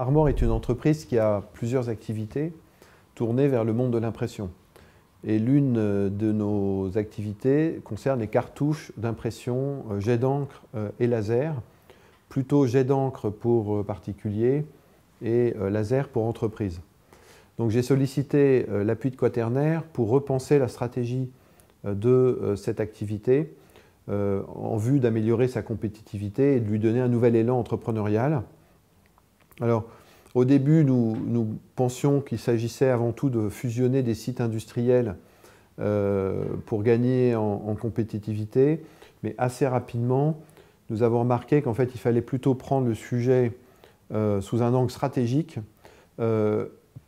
Armor est une entreprise qui a plusieurs activités tournées vers le monde de l'impression. Et l'une euh, de nos activités concerne les cartouches d'impression euh, jet d'encre euh, et laser, plutôt jet d'encre pour particuliers et laser pour entreprises. Donc j'ai sollicité l'appui de Quaternaire pour repenser la stratégie de cette activité en vue d'améliorer sa compétitivité et de lui donner un nouvel élan entrepreneurial. Alors, au début, nous, pensions qu'il s'agissait avant tout de fusionner des sites industriels euh, pour gagner en, compétitivité, mais assez rapidement, nous avons remarqué qu'en fait, il fallait plutôt prendre le sujet euh, sous un angle stratégique, euh,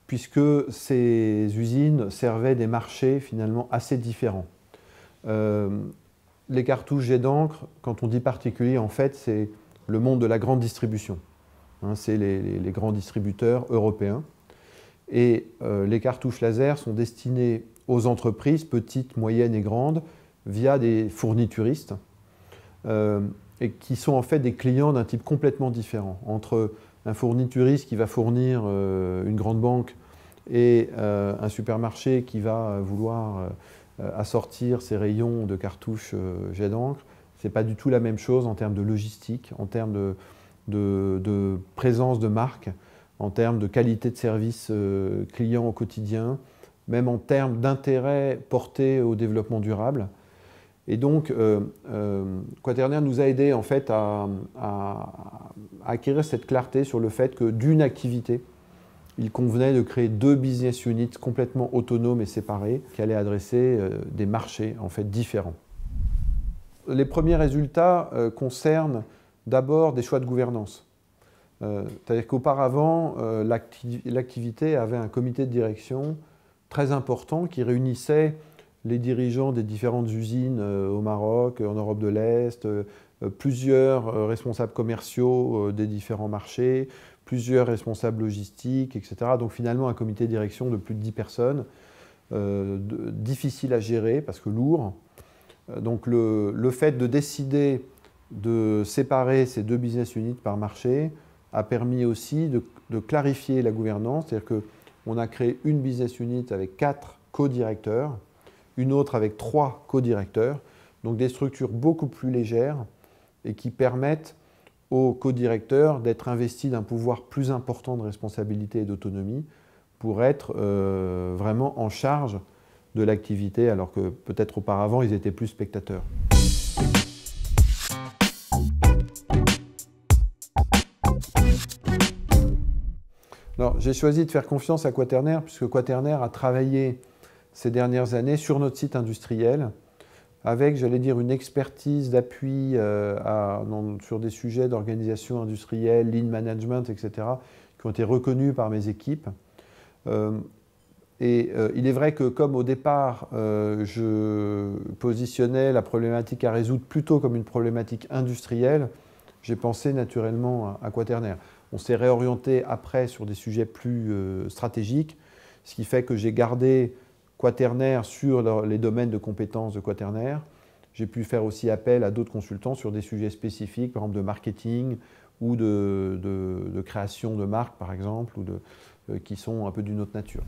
puisque ces usines servaient des marchés finalement assez différents. les cartouches jets d'encre, quand on dit particulier, en fait, c'est le monde de la grande distribution. Hein, c'est les, grands distributeurs européens. Et euh, les cartouches laser sont destinées aux entreprises, petites, moyennes et grandes, via des fournituristes, euh, et qui sont en fait des clients d'un type complètement différent. Entre un fournituriste qui va fournir euh, une grande banque et un supermarché qui va vouloir assortir ses rayons de cartouches jet d'encre, c'est pas du tout la même chose en termes de logistique, en termes de de, présence de marque, en termes de qualité de service euh, client au quotidien, même en termes d'intérêt porté au développement durable. Et donc, euh, euh Quaternaire nous a aidé en fait à, acquérir cette clarté sur le fait que d'une activité, il convenait de créer deux business units complètement autonomes et séparés qui allaient adresser euh, des marchés en fait différents. Les premiers résultats concernent D'abord, des choix de gouvernance. Euh, c'est-à-dire qu'auparavant, euh, l'activité avait un comité de direction très important qui réunissait les dirigeants des différentes usines euh, au Maroc, en Europe de l'Est, plusieurs responsables commerciaux des différents marchés, plusieurs responsables logistiques, etc. Donc finalement un comité de direction de plus de 10 personnes, difficile à gérer parce que lourd. Donc le fait de décider de séparer ces deux business units par marché a permis aussi de, clarifier la gouvernance, c'est-à-dire qu'on a créé une business unit avec quatre co-directeurs, une autre avec trois co-directeurs, donc des structures beaucoup plus légères et qui permettent aux co-directeurs d'être investis d'un pouvoir plus important de responsabilité et d'autonomie pour être euh, vraiment en charge de l'activité, alors que peut-être auparavant ils étaient plus spectateurs. j'ai choisi de faire confiance à Quaternaire, puisque Quaternaire a travaillé ces dernières années sur notre site industriel, avec, j'allais dire, une expertise d'appui euh, sur des sujets d'organisation industrielle, lean management, etc., qui ont été reconnus par mes équipes. Euh, et euh, il est vrai que comme au départ, je positionnais la problématique à résoudre plutôt comme une problématique industrielle, j'ai pensé naturellement à quaternaire. On s'est réorienté après sur des sujets plus euh, stratégiques, ce qui fait que j'ai gardé Quaternaire sur les domaines de compétences de Quaternaire. J'ai pu faire aussi appel à d'autres consultants sur des sujets spécifiques, par exemple de marketing ou de, création de marques, par exemple, ou euh, qui sont un peu d'une autre nature.